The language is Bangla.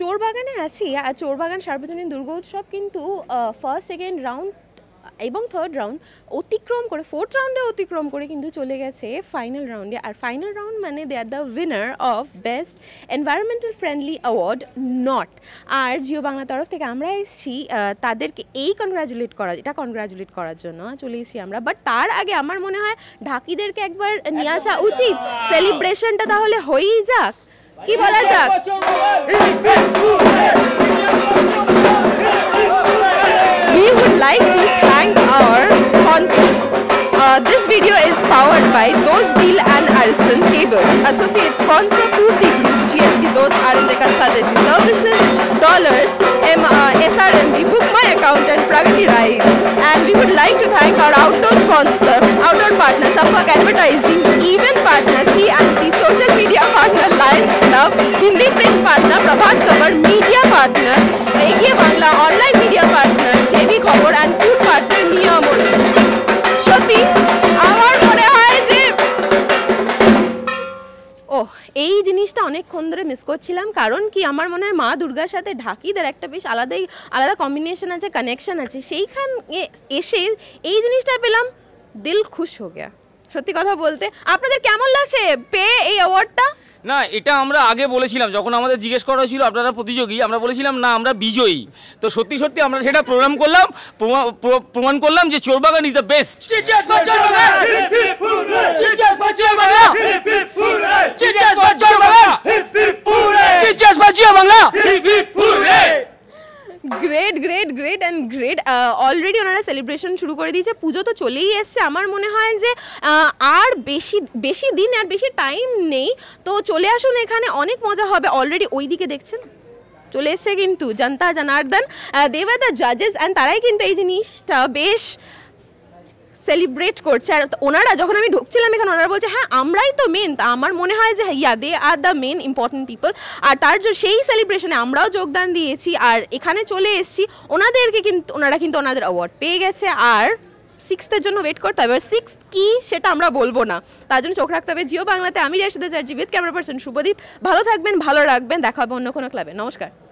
চোরবাগানে আছি আর চোরবাগান সার্বজনীন দুর্গোৎসব কিন্তু ফার্স্ট সেকেন্ড রাউন্ড এবং থার্ড রাউন্ড অতিক্রম করে ফোর্থ রাউন্ডে অতিক্রম করে কিন্তু চলে গেছে ফাইনাল রাউন্ডে আর ফাইনাল রাউন্ড মানে they are the winner of best environmental friendly award নট আর জিও বাংলা তরফ থেকে আমরা এসেছি তাদেরকে এই কনগ্রাচুলেট করা এটা কনগ্রাচুলেট করার জন্য চলে এসেছি আমরা বাট তার আগে আমার মনে হয় ঢাকিদেরকে একবার নিয়ে আসা উচিত সেলিব্রেশনটা তাহলে হয়েই যাক কি বলা যাক Uh, this video is powered by Those Steel and Arison Cables. Associate sponsor Purti Group, GST Those r and Consultancy Services, Dollars, M uh, SRMB, Book My Account and Pragati Rise. And we would like to thank our outdoor sponsor, outdoor partner Sampak Advertising, event partner CNC, social media partner Lions Club, Hindi print partner Prabhat Cover, media partner, Regia Bangla, online media partner, জিনিসটা অনেকক্ষণ ধরে মিস করছিলাম কারণ কি আমার মনে হয় মা দুর্গার সাথে ঢাকিদের একটা বেশ আলাদাই আলাদা কম্বিনেশন আছে কানেকশান আছে সেইখান এসে এই জিনিসটা পেলাম দিল খুশ হয়ে গেয়া সত্যি কথা বলতে আপনাদের কেমন লাগছে পেয়ে এই অ্যাওয়ার্ডটা না এটা আমরা আগে বলেছিলাম যখন আমাদের জিজ্ঞেস করা হয়েছিল আপনারা প্রতিযোগী আমরা বলেছিলাম না আমরা বিজয়ী তো সত্যি সত্যি আমরা সেটা প্রোগ্রাম করলাম প্রমাণ করলাম যে Chorbagan is the best great great great and great already ওনারা সেলিব্রেশন শুরু করে দিয়েছে পুজো তো চলেই এসছে আমার মনে হয় যে আর বেশি বেশি দিন আর বেশি টাইম নেই তো চলে আসুন এখানে অনেক মজা হবে অলরেডি ওই দিকে দেখছেন চলে এসছে কিন্তু জনতা জনার্দন দে ওয়ার দ্য জাজেস অ্যান্ড তারাই কিন্তু এই জিনিসটা বেশ সেলিব্রেট করছে আর ওনারা যখন আমি ঢুকছিলাম এখানে ওনারা বলছে হ্যাঁ আমরাই তো মেন তা আমার মনে হয় যে yeah they are the main important people আর তার জন্য সেই সেলিব্রেশনে আমরাও যোগদান দিয়েছি আর এখানে চলে এসেছি ওনাদেরকে কিন্তু ওনারা কিন্তু ওনাদের অ্যাওয়ার্ড পেয়ে গেছে আর সিক্সথের জন্য ওয়েট করতে হবে সিক্স কি সেটা আমরা বলবো না তার জন্য চোখ রাখতে হবে জিও বাংলাতে আমি রাশিদা চার্জি উইথ ক্যামেরা পার্সন শুভদীপ ভালো থাকবেন ভালো রাখবেন দেখা হবে অন্য কোনো ক্লাবে নমস্কার